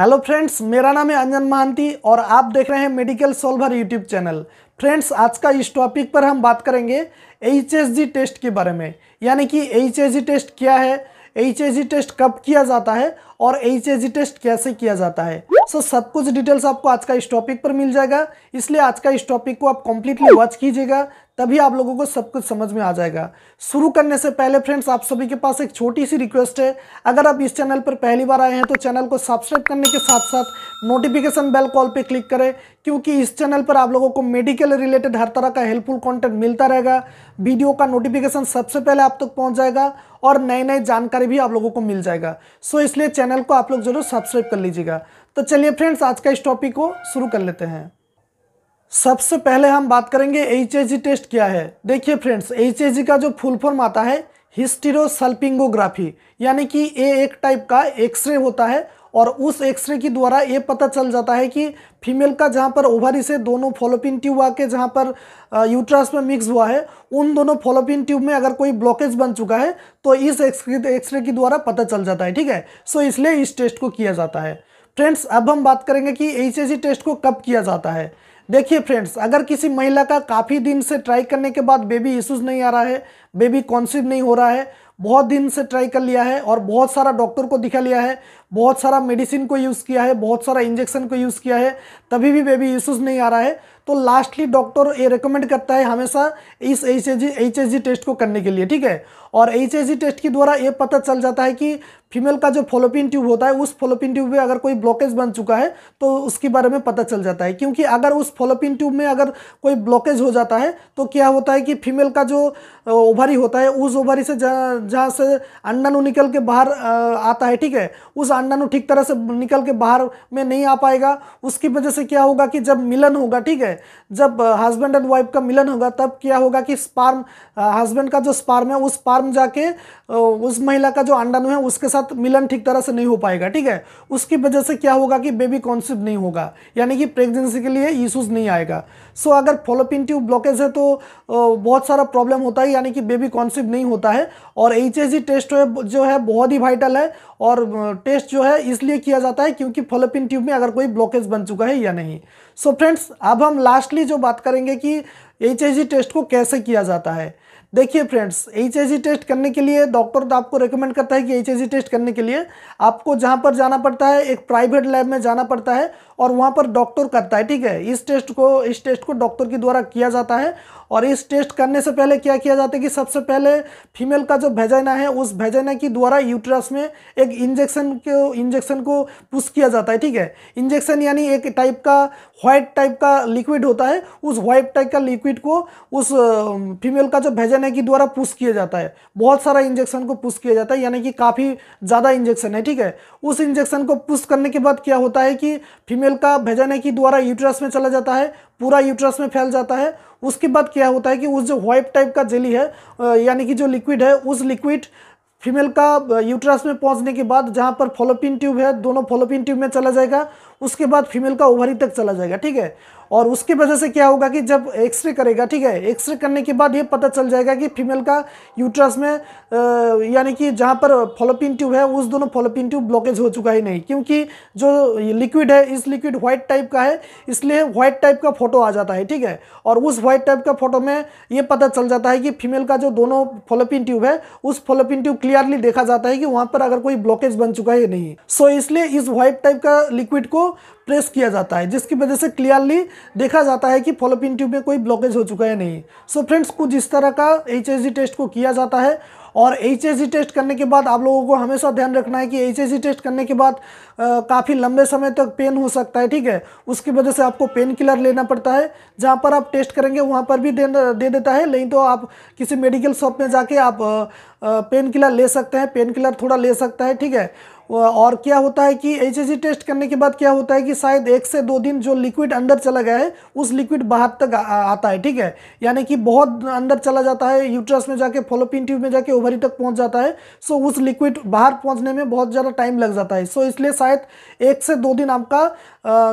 hello friends मेरा नाम है अंजन महांती और आप देख रहे हैं medical solver YouTube channel friends आज का इस टॉपिक पर हम बात करेंगे एच टेस्ट के बारे में यानी कि एच टेस्ट क्या है एच टेस्ट कब किया जाता है और एच टेस्ट कैसे किया जाता है सो सब कुछ डिटेल्स आपको आज का इस टॉपिक पर मिल जाएगा इसलिए आज का इस टॉपिक को आप कंप्लीटली वॉच कीजिएगा तभी आप लोगों को सब कुछ समझ में आ जाएगा शुरू करने से पहले फ्रेंड्स आप सभी के पास एक छोटी सी रिक्वेस्ट है अगर आप इस चैनल पर पहली बार आए हैं तो चैनल को सब्सक्राइब करने के साथ साथ नोटिफिकेशन बेल कॉल पे क्लिक करें क्योंकि इस चैनल पर आप लोगों को मेडिकल रिलेटेड हर तरह का हेल्पफुल कॉन्टेंट मिलता रहेगा वीडियो का नोटिफिकेशन सबसे पहले आप तक पहुँच जाएगा और नई नई जानकारी भी आप लोगों को मिल जाएगा सो इसलिए चैनल चैनल को आप लोग जरूर सब्सक्राइब कर लीजिएगा तो चलिए फ्रेंड्स आज का इस टॉपिक को शुरू कर लेते हैं सबसे पहले हम बात करेंगे एच टेस्ट क्या है देखिए फ्रेंड्स एच का जो फुल फॉर्म आता है हिस्टीरोसल्पिंगोग्राफी यानी कि ये एक टाइप का एक्सरे होता है और उस एक्सरे के द्वारा ये पता चल जाता है कि फीमेल का जहाँ पर ओवरी से दोनों फॉलोपिन ट्यूब आके जहाँ पर यूट्रस में मिक्स हुआ है उन दोनों फॉलोपिन ट्यूब में अगर कोई ब्लॉकेज बन चुका है तो इस एक्सरे के द्वारा पता चल जाता है ठीक है सो इसलिए इस टेस्ट को किया जाता है फ्रेंड्स अब हम बात करेंगे कि एच टेस्ट को कब किया जाता है देखिए फ्रेंड्स अगर किसी महिला का काफ़ी दिन से ट्राई करने के बाद बेबी इश्यूज नहीं आ रहा है बेबी कॉन्सिव नहीं हो रहा है बहुत दिन से ट्राई कर लिया है और बहुत सारा डॉक्टर को दिखा लिया है बहुत सारा मेडिसिन को यूज़ किया है बहुत सारा इंजेक्शन को यूज़ किया है तभी भी बेबी इशूज़ नहीं आ रहा है तो लास्टली डॉक्टर ये रेकमेंड करता है हमेशा इस एच एच टेस्ट को करने के लिए ठीक है और एच टेस्ट के द्वारा ये पता चल जाता है कि फीमेल का जो फोलोपिन ट्यूब होता है उस फोलोपिन ट्यूब में अगर कोई ब्लॉकेज बन चुका है तो उसके बारे में पता चल जाता है क्योंकि अगर उस फोलोपिन ट्यूब में अगर कोई ब्लॉकेज हो जाता है तो क्या होता है कि फीमेल का जो ओभारी होता है उस ओभारी से जहाँ से अंडाणु निकल के बाहर आता है ठीक है उस अंडाणु ठीक तरह से निकल के बाहर में नहीं आ पाएगा उसकी वजह से क्या होगा कि जब मिलन होगा ठीक है जब हस्बैंड एंड वाइफ का मिलन होगा तब क्या होगा कि स्पार्म हस्बैंड का जो स्पार्म है उस स्पार्म जाके उस महिला का जो अंडाणु है उसके साथ साथ मिलन ठीक तरह से नहीं हो पाएगा ठीक है उसकी वजह से क्या होगा कि बेबी कॉन्सिप नहीं होगा यानी कि प्रेगनेंसी के लिए इशूज़ नहीं आएगा सो अगर फॉलोपिन ट्यूब ब्लॉकेज है तो बहुत सारा प्रॉब्लम होता है यानी कि बेबी कॉन्सिप नहीं होता है और एच टेस्ट जो है बहुत ही वाइटल है और टेस्ट जो है इसलिए किया जाता है क्योंकि फॉलोपिन ट्यूब में अगर कोई ब्लॉकेज बन चुका है या नहीं सो so फ्रेंड्स अब हम लास्टली जो बात करेंगे कि एच टेस्ट को कैसे किया जाता है देखिए फ्रेंड्स एच टेस्ट करने के लिए डॉक्टर तो आपको रिकमेंड करता है कि एच टेस्ट करने के लिए आपको जहाँ पर जाना पड़ता है एक प्राइवेट लैब में जाना पड़ता है और वहाँ पर डॉक्टर करता है ठीक है इस टेस्ट को इस टेस्ट को डॉक्टर के द्वारा किया जाता है और इस टेस्ट करने से पहले क्या किया जाता है कि सबसे पहले फीमेल का जो भेजाना है उस भेजाना के द्वारा यूट्रस में एक इंजेक्शन के इंजेक्शन को पुश किया जाता है ठीक है इंजेक्शन यानी एक टाइप का व्हाइट टाइप का लिक्विड होता है उस व्हाइट टाइप का लिक्विड को उस फीमेल का जो भेजा यानी कि द्वारा पुश किया जाता है बहुत सारा इंजेक्शन को पुश किया जाता है यानी कि काफ़ी ज़्यादा इंजेक्शन है ठीक है उस इंजेक्शन को पुश करने के बाद क्या होता है कि फीमेल का भेजाने की द्वारा यूट्रस में चला जाता है पूरा यूट्रस में फैल जाता है उसके बाद क्या होता है कि उस जो वाइप टाइप का जेली है यानी कि जो लिक्विड है उस लिक्विड फीमेल का यूट्रस में पहुंचने के बाद जहां पर फोलोपिन ट्यूब है दोनों फोलोपिन ट्यूब में चला जाएगा उसके बाद फीमेल का ओवरी तक चला जाएगा ठीक है और उसके वजह से क्या होगा कि जब एक्सरे करेगा ठीक है एक्सरे करने के बाद ये पता चल जाएगा कि फीमेल का यूट्रस में यानी कि जहाँ पर फॉलोपिन ट्यूब है उस दोनों फॉलोपिन ट्यूब ब्लॉकेज हो चुका ही नहीं क्योंकि जो लिक्विड है इस लिक्विड व्हाइट टाइप का है इसलिए व्हाइट टाइप का फोटो आ जाता है ठीक है और उस व्हाइट टाइप का फोटो में ये पता चल जाता है कि फीमेल का जो दोनों फॉलोपिन ट्यूब है उस फॉलोपिन ट्यूब क्लियरली देखा जाता है कि वहाँ पर अगर कोई ब्लॉकेज बन चुका है नहीं सो इसलिए इस व्हाइट टाइप का लिक्विड को प्रेस किया जाता है जिसकी वजह से क्लियरली देखा जाता है कि फॉलोपिन ट्यूब में कोई ब्लॉकेज हो चुका है नहीं सो so फ्रेंड्स कुछ इस तरह का एच टेस्ट को किया जाता है और एच टेस्ट करने के बाद आप लोगों को हमेशा ध्यान रखना है कि एच टेस्ट करने के बाद काफ़ी लंबे समय तक पेन हो सकता है ठीक है उसकी वजह से आपको पेन किलर लेना पड़ता है जहाँ पर आप टेस्ट करेंगे वहाँ पर भी दे, दे देता है नहीं तो आप किसी मेडिकल शॉप में जाके आप पेन किलर ले सकते हैं पेन किलर थोड़ा ले सकता है ठीक है और क्या होता है कि एच टेस्ट करने के बाद क्या होता है कि शायद एक से दो दिन जो लिक्विड अंदर चला गया है उस लिक्विड बाहर तक आता है ठीक है यानी कि बहुत अंदर चला जाता है यूट्रस में जाके फोलोपिन ट्यूब में जाके ओवरी तक पहुंच जाता है सो उस लिक्विड बाहर पहुंचने में बहुत ज़्यादा टाइम लग जाता है सो इसलिए शायद एक से दो दिन आपका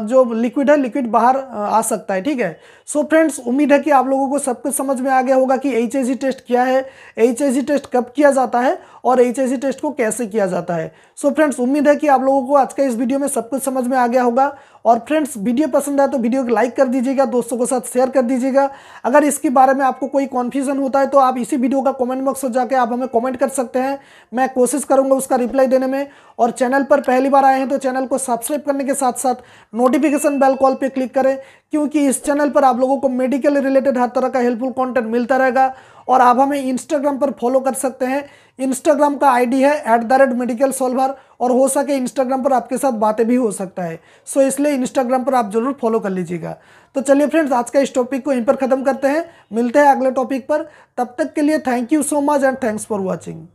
जो लिक्विड है लिक्विड बाहर आ सकता है ठीक है सो फ्रेंड्स उम्मीद है कि आप लोगों को सब कुछ समझ में आ गया होगा कि एच टेस्ट क्या है एच टेस्ट कब किया जाता है और एच टेस्ट को कैसे किया जाता है सो फ्रेंड फ्रेंड्स उम्मीद है कि आप लोगों को आज का इस वीडियो में सब कुछ समझ में आ गया होगा और फ्रेंड्स वीडियो पसंद आए तो वीडियो को लाइक कर दीजिएगा दोस्तों के साथ शेयर कर दीजिएगा अगर इसके बारे में आपको कोई कन्फ्यूजन होता है तो आप इसी वीडियो का कमेंट बॉक्स में जाकर आप हमें कमेंट कर सकते हैं मैं कोशिश करूंगा उसका रिप्लाई देने में और चैनल पर पहली बार आए हैं तो चैनल को सब्सक्राइब करने के साथ साथ नोटिफिकेशन बेल कॉल पर क्लिक करें क्योंकि इस चैनल पर आप लोगों को मेडिकल रिलेटेड हर तरह का हेल्पफुल कॉन्टेंट मिलता रहेगा और आप हमें इंस्टाग्राम पर फॉलो कर सकते हैं इंस्टाग्राम का आई है at the rate medical solver और हो सके इंस्टाग्राम पर आपके साथ बातें भी हो सकता है सो इसलिए इंस्टाग्राम पर आप जरूर फॉलो कर लीजिएगा तो चलिए फ्रेंड्स आज का इस टॉपिक को यहीं पर ख़त्म करते हैं मिलते हैं अगले टॉपिक पर तब तक के लिए thank you so much and thanks for watching